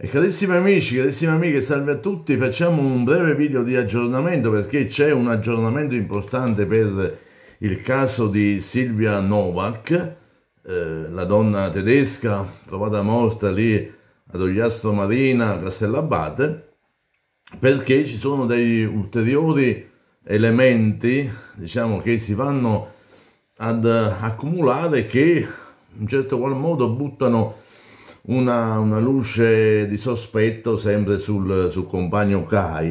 E carissimi amici, carissime amiche, salve a tutti, facciamo un breve video di aggiornamento perché c'è un aggiornamento importante per il caso di Silvia Novak, eh, la donna tedesca trovata morta lì ad Ogliastro Marina, Castellabate, perché ci sono degli ulteriori elementi, diciamo, che si vanno ad accumulare che in un certo qual modo buttano una, una luce di sospetto sempre sul, sul compagno Kai.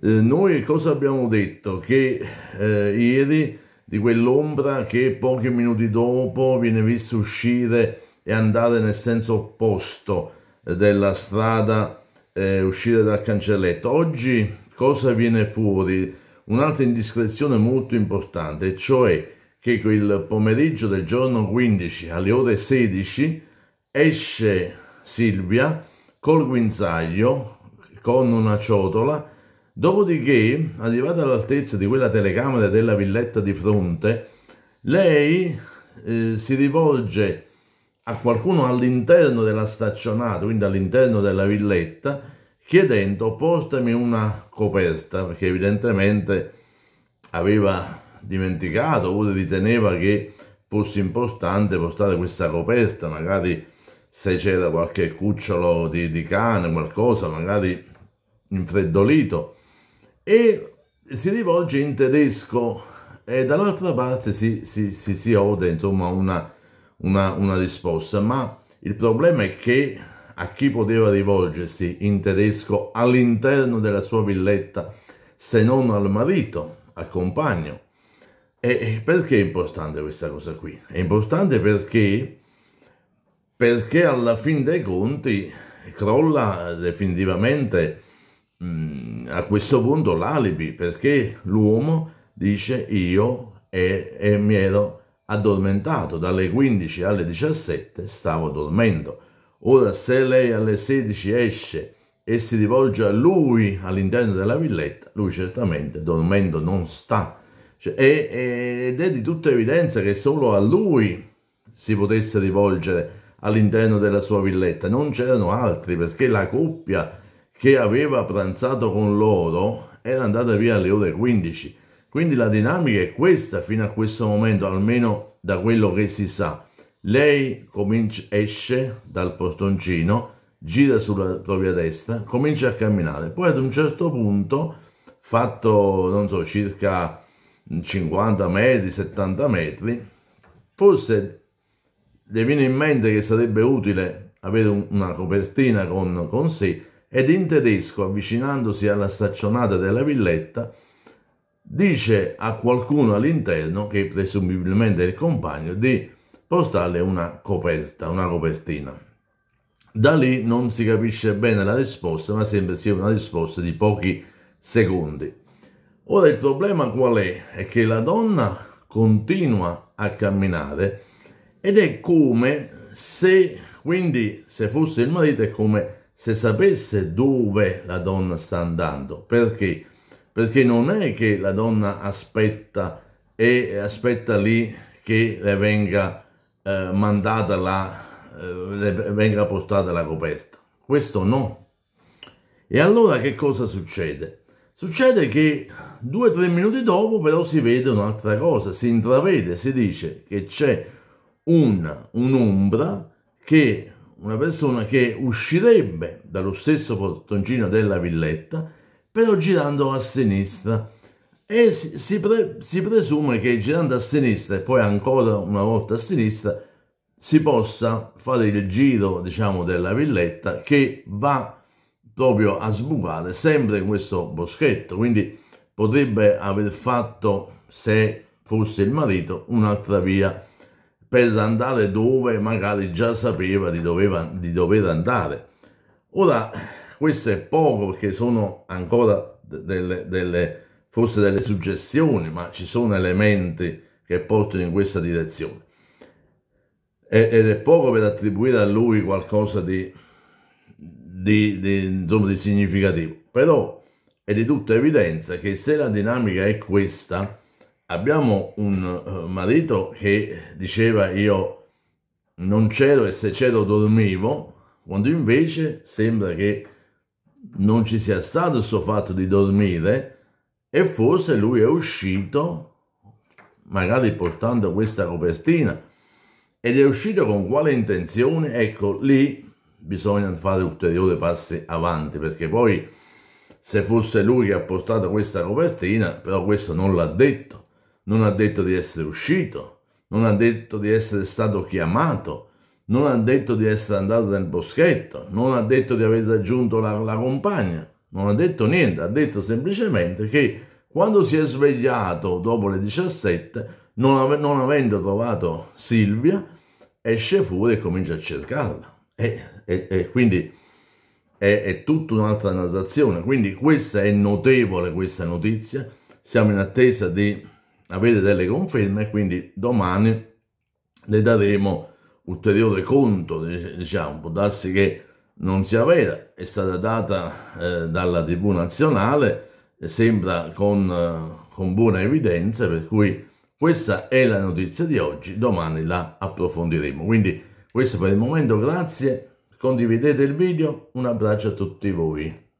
Eh, noi cosa abbiamo detto? Che eh, ieri di quell'ombra che pochi minuti dopo viene vista uscire e andare nel senso opposto eh, della strada, eh, uscire dal cancelletto. Oggi cosa viene fuori? Un'altra indiscrezione molto importante, cioè che quel pomeriggio del giorno 15 alle ore 16 esce Silvia col guinzaglio, con una ciotola, dopodiché, arrivata all'altezza di quella telecamera della villetta di fronte, lei eh, si rivolge a qualcuno all'interno della staccionata, quindi all'interno della villetta, chiedendo portami una coperta, perché evidentemente aveva dimenticato oppure riteneva che fosse importante portare questa coperta, magari se c'era qualche cucciolo di, di cane, qualcosa magari infreddolito, e si rivolge in tedesco e dall'altra parte si, si, si, si ode insomma una, una, una, risposta, ma il problema è che a chi poteva rivolgersi in tedesco all'interno della sua villetta se non al marito, al compagno. E perché è importante questa cosa qui? È importante perché perché alla fin dei conti crolla definitivamente mh, mm, a questo punto l'alibi, perché l'uomo dice io e, e mi ero addormentato dalle 15 alle 17 stavo dormendo ora se lei alle 16 esce e si rivolge a lui all'interno della villetta lui certamente dormendo non sta cioè, ed è di tutta evidenza che solo a lui si potesse rivolgere all'interno della sua villetta, non c'erano altri perché la coppia che aveva pranzato con loro era andata via alle ore 15. Quindi la dinamica è questa fino a questo momento, almeno da quello che si sa. Lei comincia, esce dal portoncino, gira sulla propria destra, comincia a camminare. Poi ad un certo punto, fatto, non so, circa 50 metri, 70 metri, forse le viene in mente che sarebbe utile avere una copertina con, con sé ed in tedesco, avvicinandosi alla staccionata della villetta, dice a qualcuno all'interno, che presumibilmente è il compagno, di postarle una coperta, una copertina. Da lì non si capisce bene la risposta, ma sembra sia una risposta di pochi secondi. Ora il problema qual è? È che la donna continua a camminare ed è come se, quindi, se fosse il marito, è come se sapesse dove la donna sta andando. Perché? Perché non è che la donna aspetta e aspetta lì che le venga eh, mandata la, eh, le venga postata la coperta. Questo no. E allora che cosa succede? Succede che due o tre minuti dopo però si vede un'altra cosa, si intravede, si dice che c'è un, un'ombra che una persona che uscirebbe dallo stesso portoncino della villetta però girando a sinistra e si, si, pre, si presume che girando a sinistra e poi ancora una volta a sinistra si possa fare il giro diciamo della villetta che va proprio a sbucare sempre in questo boschetto quindi potrebbe aver fatto se fosse il marito un'altra via per andare dove magari già sapeva di, doveva, di dover andare. Ora, questo è poco perché sono ancora delle, delle, forse delle suggestioni, ma ci sono elementi che portano in questa direzione. E, ed è poco per attribuire a lui qualcosa di, di, di, insomma, di significativo. Però è di tutta evidenza che se la dinamica è questa, abbiamo un eh, marito che diceva io non c'ero e se c'ero dormivo, quando invece sembra che non ci sia stato questo fatto di dormire e forse lui è uscito magari portando questa copertina ed è uscito con quale intenzione? Ecco, lì bisogna fare ulteriori passi avanti perché poi se fosse lui che ha portato questa copertina, però questo non l'ha detto non ha detto di essere uscito, non ha detto di essere stato chiamato, non ha detto di essere andato nel boschetto, non ha detto di aver raggiunto la, la compagna, non ha detto niente, ha detto semplicemente che quando si è svegliato dopo le 17, non, ave non avendo trovato Silvia, esce fuori e comincia a cercarla. E, e, e quindi è, è tutta un'altra narrazione. Quindi questa è notevole, questa notizia. Siamo in attesa di avete delle conferme, quindi domani le daremo ulteriore conto, diciamo, può darsi che non sia vera, è stata data eh, dalla TV nazionale, eh, sembra con, eh, con buona evidenza, per cui questa è la notizia di oggi, domani la approfondiremo. Quindi questo per il momento, grazie, condividete il video, un abbraccio a tutti voi.